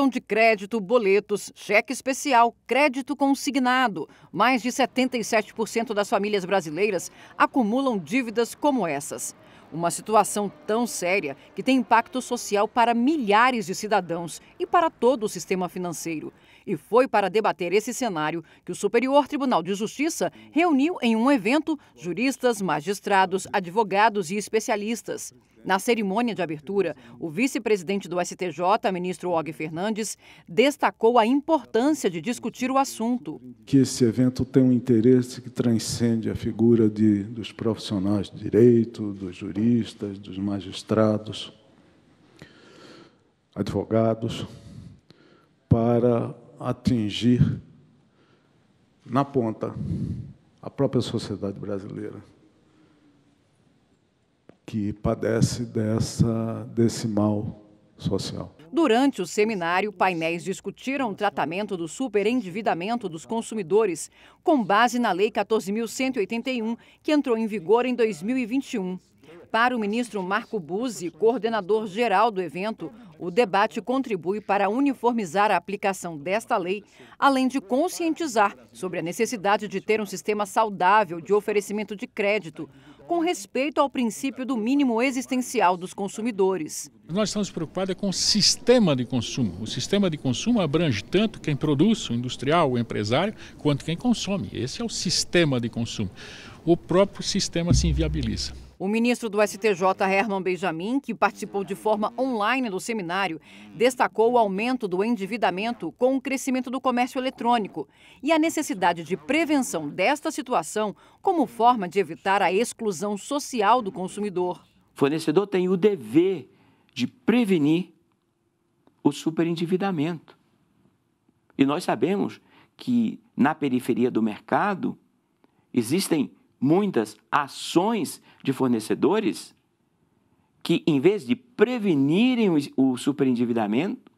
cartão de crédito, boletos, cheque especial, crédito consignado. Mais de 77% das famílias brasileiras acumulam dívidas como essas. Uma situação tão séria que tem impacto social para milhares de cidadãos e para todo o sistema financeiro. E foi para debater esse cenário que o Superior Tribunal de Justiça reuniu em um evento juristas, magistrados, advogados e especialistas. Na cerimônia de abertura, o vice-presidente do STJ, ministro Og Fernandes, destacou a importância de discutir o assunto. Que esse evento tem um interesse que transcende a figura de, dos profissionais de direito, dos juristas juristas, dos magistrados, advogados, para atingir na ponta a própria sociedade brasileira, que padece dessa, desse mal social. Durante o seminário, painéis discutiram o tratamento do superendividamento dos consumidores, com base na Lei 14.181, que entrou em vigor em 2021. Para o ministro Marco Buzzi, coordenador geral do evento, o debate contribui para uniformizar a aplicação desta lei, além de conscientizar sobre a necessidade de ter um sistema saudável de oferecimento de crédito, com respeito ao princípio do mínimo existencial dos consumidores. Nós estamos preocupados é com o sistema de consumo. O sistema de consumo abrange tanto quem produz, o industrial, o empresário, quanto quem consome. Esse é o sistema de consumo. O próprio sistema se inviabiliza. O ministro do STJ, Herman Benjamin, que participou de forma online do seminário, destacou o aumento do endividamento com o crescimento do comércio eletrônico e a necessidade de prevenção desta situação como forma de evitar a exclusão social do consumidor. O fornecedor tem o dever de prevenir o superendividamento. E nós sabemos que na periferia do mercado existem muitas ações de fornecedores que, em vez de prevenirem o superendividamento,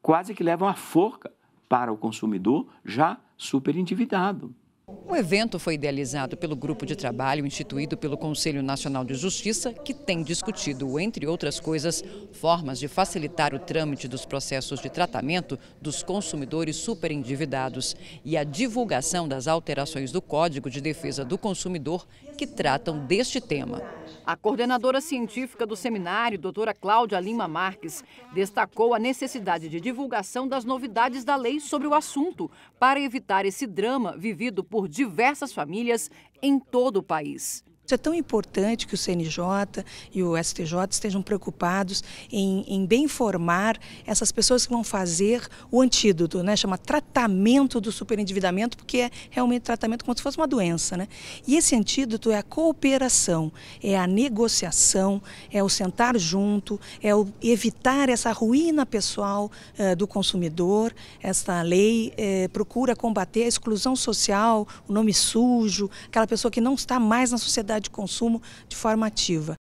quase que levam a forca para o consumidor já superendividado. O evento foi idealizado pelo grupo de trabalho instituído pelo Conselho Nacional de Justiça, que tem discutido, entre outras coisas, formas de facilitar o trâmite dos processos de tratamento dos consumidores superendividados e a divulgação das alterações do Código de Defesa do Consumidor que tratam deste tema. A coordenadora científica do seminário, doutora Cláudia Lima Marques, destacou a necessidade de divulgação das novidades da lei sobre o assunto para evitar esse drama vivido por diversas famílias em todo o país. Isso é tão importante que o CNJ e o STJ estejam preocupados em, em, bem informar essas pessoas que vão fazer o antídoto, né? chama tratamento do superendividamento, porque é realmente tratamento como se fosse uma doença. Né? E esse antídoto é a cooperação, é a negociação, é o sentar junto, é o evitar essa ruína pessoal eh, do consumidor. Essa lei eh, procura combater a exclusão social, o nome sujo, aquela pessoa que não está mais na sociedade sociedade de consumo de forma ativa.